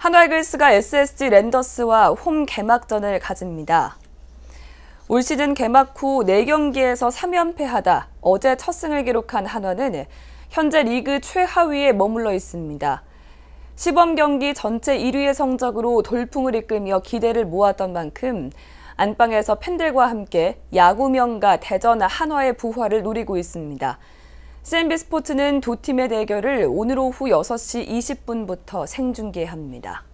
한화이글스가 SSG 랜더스와 홈 개막전을 가집니다. 올 시즌 개막 후 4경기에서 3연패하다 어제 첫 승을 기록한 한화는 현재 리그 최하위에 머물러 있습니다. 시범 경기 전체 1위의 성적으로 돌풍을 이끌며 기대를 모았던 만큼 안방에서 팬들과 함께 야구명가 대전 한화의 부활을 노리고 있습니다. CNB 스포츠는 두 팀의 대결을 오늘 오후 6시 20분부터 생중계합니다.